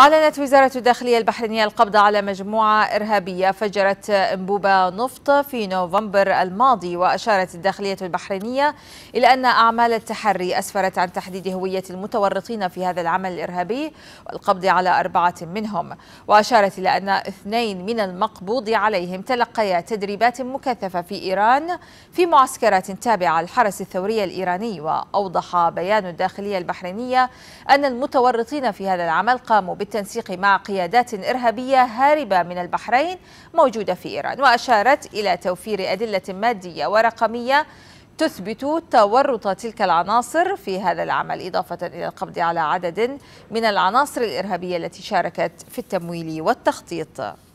أعلنت وزارة الداخلية البحرينية القبض على مجموعة إرهابية فجرت أنبوبة نفط في نوفمبر الماضي وأشارت الداخلية البحرينية إلى أن أعمال التحري أسفرت عن تحديد هوية المتورطين في هذا العمل الإرهابي والقبض على أربعة منهم وأشارت إلى أن اثنين من المقبوض عليهم تلقيا تدريبات مكثفة في إيران في معسكرات تابعة للحرس الثوري الإيراني وأوضح بيان الداخلية البحرينية أن المتورطين في هذا العمل قاموا بالتنسيق مع قيادات إرهابية هاربة من البحرين موجودة في إيران وأشارت إلى توفير أدلة مادية ورقمية تثبت تورط تلك العناصر في هذا العمل إضافة إلى القبض على عدد من العناصر الإرهابية التي شاركت في التمويل والتخطيط